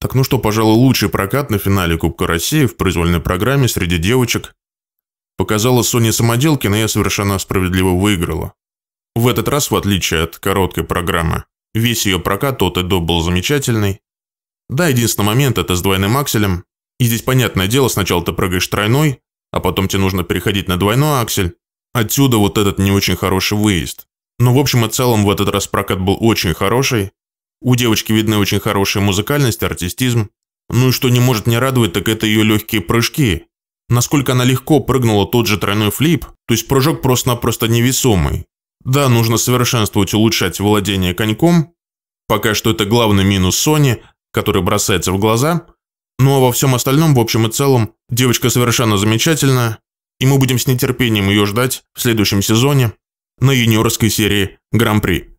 Так ну что, пожалуй, лучший прокат на финале Кубка России в произвольной программе среди девочек показала Соня Самоделкина, и я совершенно справедливо выиграла. В этот раз, в отличие от короткой программы, весь ее прокат от и до был замечательный. Да, единственный момент – это с двойным акселем. И здесь, понятное дело, сначала ты прыгаешь тройной, а потом тебе нужно переходить на двойной аксель. Отсюда вот этот не очень хороший выезд. Но в общем и целом в этот раз прокат был очень хороший, у девочки видны очень хорошая музыкальность, артистизм. Ну и что не может не радовать, так это ее легкие прыжки. Насколько она легко прыгнула тот же тройной флип, то есть прыжок просто-напросто невесомый. Да, нужно совершенствовать, улучшать владение коньком. Пока что это главный минус Сони, который бросается в глаза. Ну а во всем остальном, в общем и целом, девочка совершенно замечательная, и мы будем с нетерпением ее ждать в следующем сезоне на юниорской серии Гран-при.